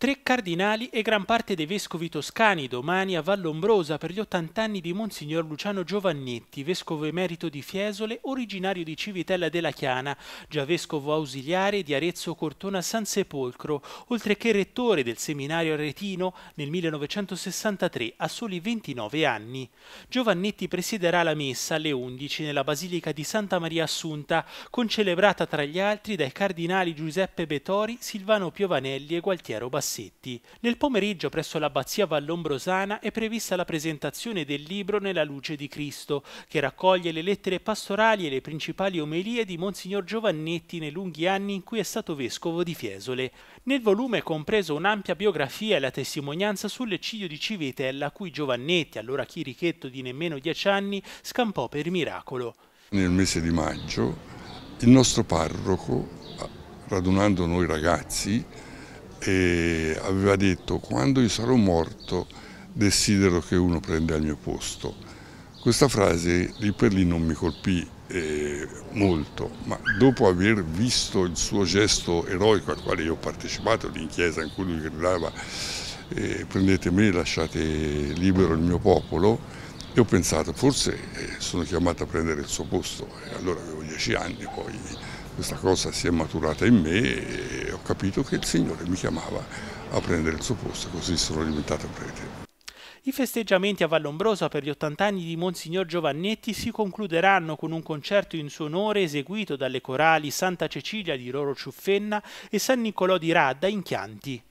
Tre cardinali e gran parte dei vescovi toscani domani a Vallombrosa per gli 80 anni di Monsignor Luciano Giovannetti, vescovo emerito di Fiesole, originario di Civitella della Chiana, già vescovo ausiliare di Arezzo Cortona Sansepolcro, oltre che rettore del seminario aretino nel 1963 a soli 29 anni. Giovannetti presiderà la messa alle 11 nella Basilica di Santa Maria Assunta, concelebrata tra gli altri dai cardinali Giuseppe Betori, Silvano Piovanelli e Gualtiero Bassi. Bassetti, nel pomeriggio presso l'abbazia Vallombrosana è prevista la presentazione del libro Nella luce di Cristo, che raccoglie le lettere pastorali e le principali omelie di Monsignor Giovannetti nei lunghi anni in cui è stato vescovo di Fiesole. Nel volume è compreso un'ampia biografia e la testimonianza sull'eccidio di Civitella, a cui Giovannetti, allora chirichetto di nemmeno dieci anni, scampò per miracolo. Nel mese di maggio il nostro parroco, radunando noi ragazzi, e aveva detto quando io sarò morto desidero che uno prenda il mio posto. Questa frase lì per lì non mi colpì eh, molto, ma dopo aver visto il suo gesto eroico al quale io ho partecipato, lì in chiesa in cui lui gridava eh, prendete me, lasciate libero il mio popolo, e ho pensato forse eh, sono chiamato a prendere il suo posto, e allora avevo dieci anni, poi questa cosa si è maturata in me capito che il Signore mi chiamava a prendere il suo posto, così sono diventato prete. I festeggiamenti a Vallombrosa per gli 80 anni di Monsignor Giovannetti si concluderanno con un concerto in suo onore eseguito dalle corali Santa Cecilia di Roro Ciuffenna e San Niccolò di Radda in Chianti.